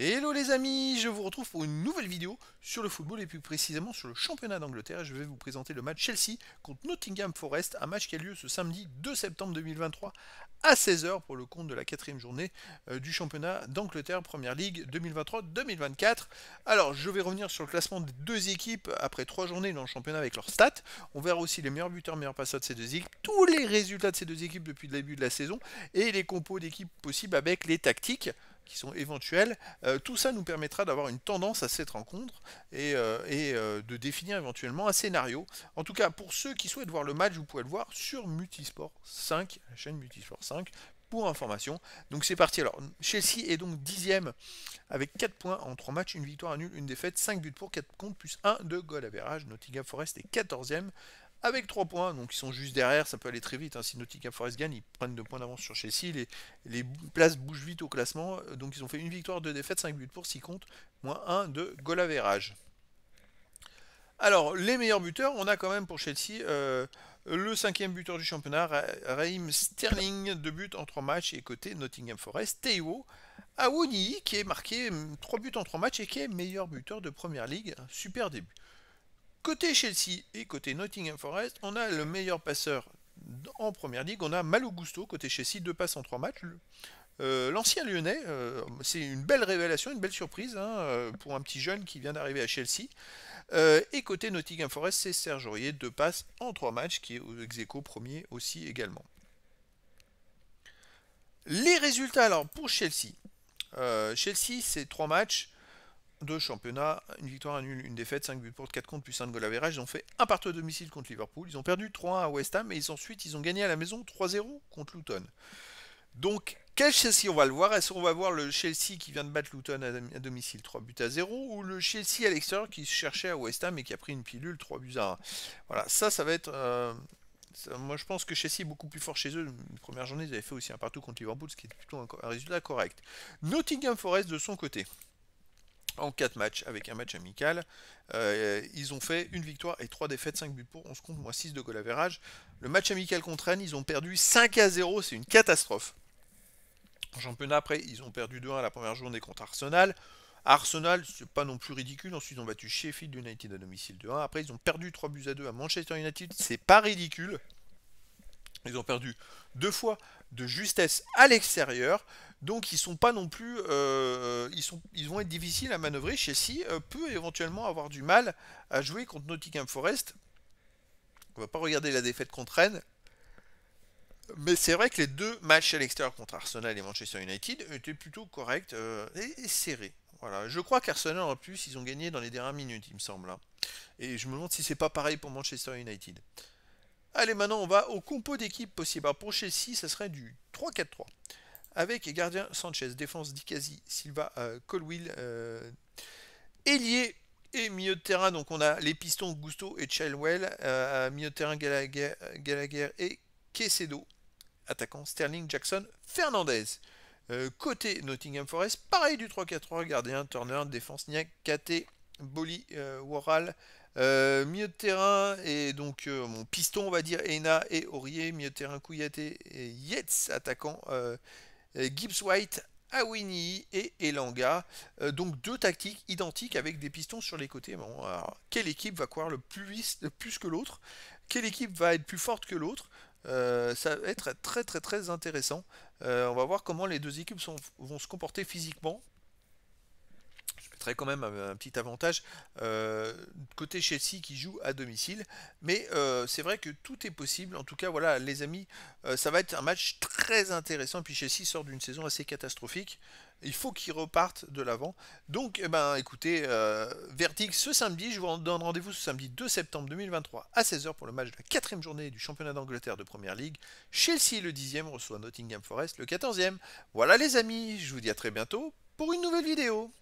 Hello les amis, je vous retrouve pour une nouvelle vidéo sur le football et plus précisément sur le championnat d'Angleterre. Je vais vous présenter le match Chelsea contre Nottingham Forest, un match qui a lieu ce samedi 2 septembre 2023 à 16h pour le compte de la quatrième journée euh, du championnat d'Angleterre Première League 2023-2024. Alors je vais revenir sur le classement des deux équipes après trois journées dans le championnat avec leurs stats. On verra aussi les meilleurs buteurs, meilleurs passeurs de ces deux équipes, tous les résultats de ces deux équipes depuis le début de la saison et les compos d'équipes possibles avec les tactiques qui sont éventuels, euh, tout ça nous permettra d'avoir une tendance à cette rencontre et, euh, euh, de définir éventuellement un scénario. En tout cas, pour ceux qui souhaitent voir le match, vous pouvez le voir sur Multisport 5, la chaîne Multisport 5, pour information. Donc c'est parti. Alors Chelsea est donc dixième avec 4 points en 3 matchs, une victoire, à nul, une défaite, 5 buts pour 4 comptes, plus 1 de goal verrage, Nottingham Forest est 14e avec 3 points, donc ils sont juste derrière, ça peut aller très vite. Hein. Si Nottingham Forest gagne, ils prennent 2 points d'avance sur Chelsea, les, places bougent vite au classement, euh, donc ils ont fait une victoire, 2 défaites, 5 buts pour 6 comptes, moins 1 de goal Alors, les meilleurs buteurs, on a quand même pour Chelsea euh, le cinquième buteur du championnat, Raheem Sterling, 2 buts en 3 matchs, et côté Nottingham Forest, Teo Awuni qui est marqué 3 mm, buts en 3 matchs et qui est meilleur buteur de Première Ligue, super début. Côté Chelsea et côté Nottingham Forest, on a le meilleur passeur en première ligue. On a Malou Gusto, côté Chelsea, deux passes en trois matchs. Euh, l'ancien lyonnais, euh, c'est une belle révélation, une belle surprise hein, euh, pour un petit jeune qui vient d'arriver à Chelsea. et côté Nottingham Forest, c'est Serge Aurier, deux passes en trois matchs, qui est au ex premier aussi également. Les résultats alors pour Chelsea. Chelsea, c'est trois matchs, deux championnats, une victoire, à nul, une défaite, 5 buts pour 4 contre plus 1 de goal Ils ont fait un partout à domicile contre Liverpool. Ils ont perdu 3-1 à West Ham et ils, ensuite ils ont gagné à la maison 3-0 contre Luton. Donc, quel Chelsea on va le voir Est-ce qu'on va voir le Chelsea qui vient de battre Luton à domicile 3 buts à 0 ou le Chelsea à l'extérieur qui se cherchait à West Ham et qui a pris une pilule 3 buts à 1 Voilà, ça, ça va être. Euh, moi, je pense que Chelsea est beaucoup plus fort chez eux. Une première journée, ils avaient fait aussi un partout contre Liverpool, ce qui est plutôt un résultat correct. Nottingham Forest de son côté en 4 matchs avec un match amical. Euh, ils ont fait une victoire et 3 défaites, 5 buts pour, 11 contre, moins 6 de goal Le match amical contre Rennes, ils ont perdu 5 à 0, c'est une catastrophe. En championnat, après, ils ont perdu 2-1 la première journée contre Arsenal. Arsenal, c'est pas non plus ridicule. Ensuite, ils ont battu Sheffield United à domicile 2-1. Après, ils ont perdu 3 buts à 2 à Manchester United. C'est pas ridicule. Ils ont perdu deux fois de justesse à l'extérieur. Donc ils sont pas non plus, euh, ils, sont, ils vont être difficiles à manœuvrer. Chelsea euh, peut éventuellement avoir du mal à jouer contre Nottingham Forest. On va pas regarder la défaite contre Rennes, mais c'est vrai que les deux matchs à l'extérieur contre Arsenal et Manchester United étaient plutôt corrects euh, et, serrés. Voilà, je crois qu'Arsenal en plus ils ont gagné dans les dernières minutes, il me semble. Hein. Et je me demande si c'est pas pareil pour Manchester United. Allez, maintenant on va au compo d'équipe possible. Alors pour Chelsea, ça serait du 3-4-3 avec gardien Sanchez, défense Dicasi, Silva, euh, Colwill, euh, et milieu de terrain. Donc on a les pistons Gusto et Chelwell, mieux milieu de terrain Gallagher, et Quesedo, attaquant Sterling, Jackson, Fernandez. Euh, côté Nottingham Forest, pareil du 3-4-3, gardien Turner, défense Niak, KT, Boli, Worral. Mieux de terrain et donc mon piston on va dire Ena et Aurier, Mieux de terrain Kouyaté et Yetz, attaquant euh, Gibbs White, Awini et Elanga. Euh, donc deux tactiques identiques avec des pistons sur les côtés. quelle équipe va courir le plus, plus que l'autre Quelle équipe va être plus forte que l'autre euh, ça va être très très très intéressant. on va voir comment les deux équipes vont se comporter physiquement quand même un, petit avantage euh, côté Chelsea qui joue à domicile. Mais euh, c'est vrai que tout est possible. En tout cas, voilà, les amis, euh, ça va être un match très intéressant. Puis Chelsea sort d'une saison assez catastrophique. Il faut qu'ils repartent de l'avant. Donc, eh ben, écoutez, verdict ce samedi. Je vous donne rendez-vous ce samedi 2 septembre 2023 à 16h pour le match de la quatrième journée du championnat d'Angleterre de Première ligue Chelsea, le 10 reçoit Nottingham Forest, le 14e. Voilà les amis, je vous dis à très bientôt pour une nouvelle vidéo.